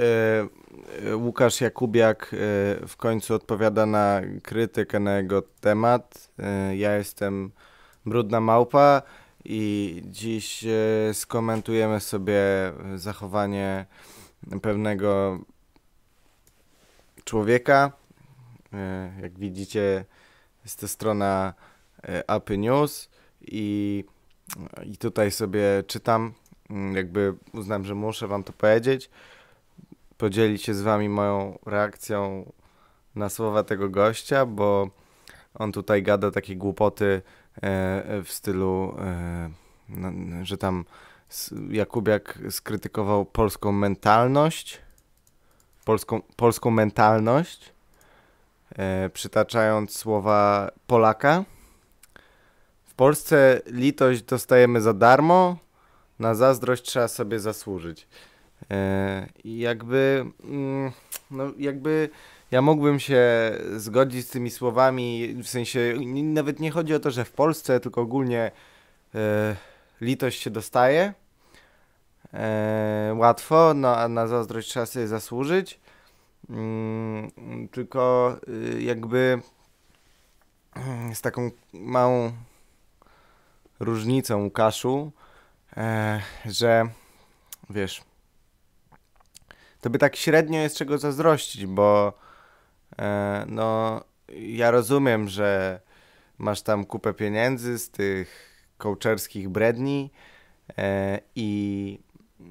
E, e, Łukasz Jakubiak e, w końcu odpowiada na krytykę na jego temat. Ja jestem Brudna Małpa i dziś skomentujemy sobie zachowanie pewnego człowieka. Jak widzicie, jest to strona Apy News i, i tutaj sobie czytam, mm, jakby uznam, że muszę wam to powiedzieć podzielić się z wami moją reakcją na słowa tego gościa, bo on tutaj gada takie głupoty e, e, w stylu, e, no, że tam Jakubiak skrytykował polską mentalność, polską, polską mentalność, przytaczając słowa Polaka. W Polsce litość dostajemy za darmo, na zazdrość trzeba sobie zasłużyć. E, I jakby, mm, no jakby ja mógłbym się zgodzić z tymi słowami, w sensie nawet nie chodzi o to, że w Polsce, tylko ogólnie e, litość się dostaje e, łatwo, no, a na zazdrość trzeba sobie zasłużyć. Mm, tylko y, jakby z taką małą różnicą, Łukaszu, że wiesz, to by tak średnio jest czego zazdrościć, bo e, no ja rozumiem, że masz tam kupę pieniędzy z tych kołczerskich bredni e, i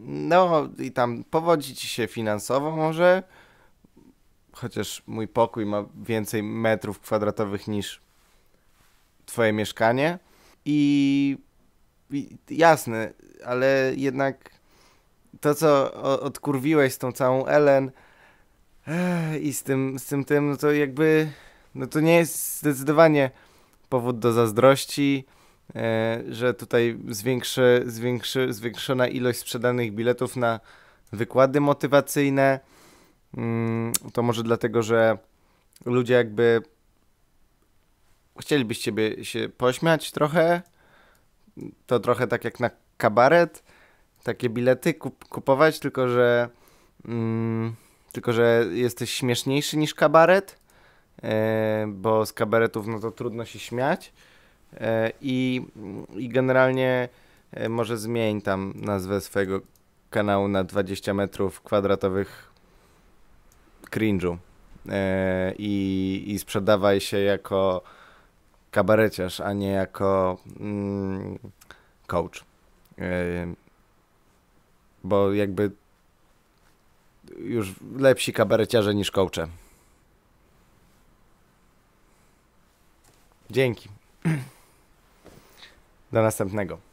no i tam powodzi ci się finansowo może, chociaż mój pokój ma więcej metrów kwadratowych niż twoje mieszkanie i, i jasne, ale jednak to, co odkurwiłeś z tą całą Ellen i z tym, z tym, tym, no to jakby, no to nie jest zdecydowanie powód do zazdrości, e, że tutaj zwiększy, zwiększy, zwiększona ilość sprzedanych biletów na wykłady motywacyjne. Mm, to może dlatego, że ludzie jakby chcielibyście się pośmiać trochę. To trochę tak jak na kabaret takie bilety kup kupować, tylko że mm, tylko że jesteś śmieszniejszy niż kabaret, yy, bo z kabaretów no to trudno się śmiać yy, i, i generalnie yy, może zmień tam nazwę swojego kanału na 20 metrów kwadratowych cringe'u i, i sprzedawaj się jako kabareciarz, a nie jako mm, coach bo jakby już lepsi kabareciarze niż kołcze. Dzięki. Do następnego.